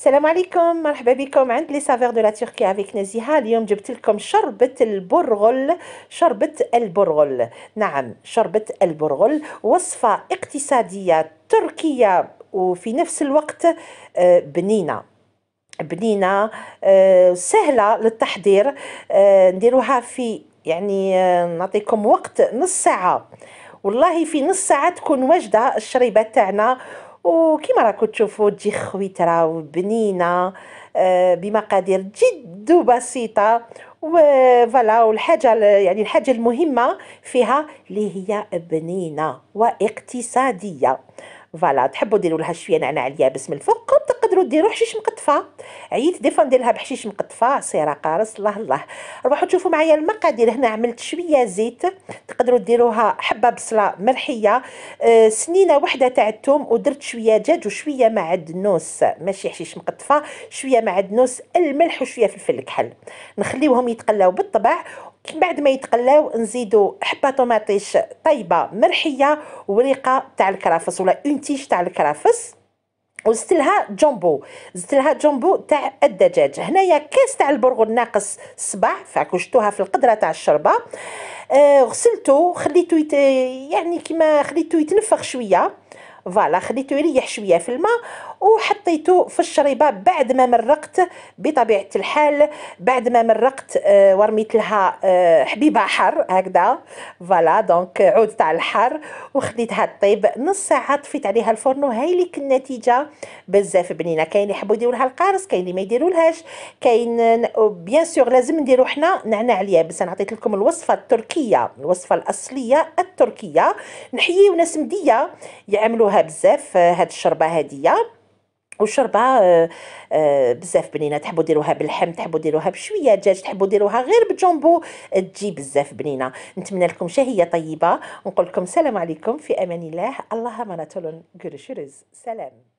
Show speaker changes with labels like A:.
A: السلام عليكم مرحبا بكم عند لي سافير دو لا تركي افيك نزيهه اليوم جبت لكم شربه البرغل شربه البرغل نعم شربه البرغل وصفه اقتصاديه تركيه وفي نفس الوقت آه، بنينه بنينه آه، سهله للتحضير آه، نديروها في يعني نعطيكم وقت نص ساعه والله في نص ساعه تكون واجده الشريبه تاعنا وكما راكم تشوفوا تجي خويترة وبنينة آه، بمقادير جد بسيطة وفوالا والحاجة يعني الحاجة المهمة فيها اللي هي بنينة واقتصادية فوالا تحبوا ديروا لها شوية نعناع اليابس من الفوق تقدروا ديروا حشيش مقطفه عييت دي فوا نديرلها بحشيش مقطفه عصيره قارص الله الله روحوا تشوفوا معايا المقادير هنا عملت شويه زيت تقدروا ديروها حبه بصله مرحيه أه، سنينه وحده تاع الثوم ودرت شويه دجاج وشويه معدنوس ماشي حشيش مقطفه شويه معدنوس الملح وشويه فلفل الكحل نخليوهم يتقلاو بالطبع بعد ما يتقلاو نزيدو حبه طوماطيش طايبه مرحيه وريقه تاع الكرافس ولا اون تيش تاع الكرافس وزدت لها جامبو زدت لها جامبو تاع الدجاج هنايا كاس تاع البرغل ناقص الصباع شتوها في القدره تاع الشربه آه غسلته خليته يت... يعني كيما خليته يتنفخ شويه فوالا خليته يريح شويه في الماء وحطيته في الشريبه بعد ما مرقت بطبيعه الحال بعد ما مرقت آه، ورميت لها آه، حبيبه حر هكذا فوالا دونك عودت على الحر وخديتها طيب نص ساعه طفيت عليها الفرن وهايليك النتيجه بزاف بنينه كاين يحبوا يديروا لها القارص كاين اللي ما يديرولهاش كاين بيان سور لازم نديرو حنا نعناع اليابس انا عطيت لكم الوصفه التركيه الوصفه الاصليه التركيه نحيي وناس مديه يعملوها بزاف آه، هاد الشربه هاديه والشربه آه، آه، بزاف بنينه تحبوا ديروها باللحم تحبوا ديروها بشويه دجاج تحبوا ديروها غير بجومبو تجي بزاف بنينه نتمنى لكم شهيه طيبه ونقول لكم السلام عليكم في امان الله اللهم مراتولون غرشرز سلام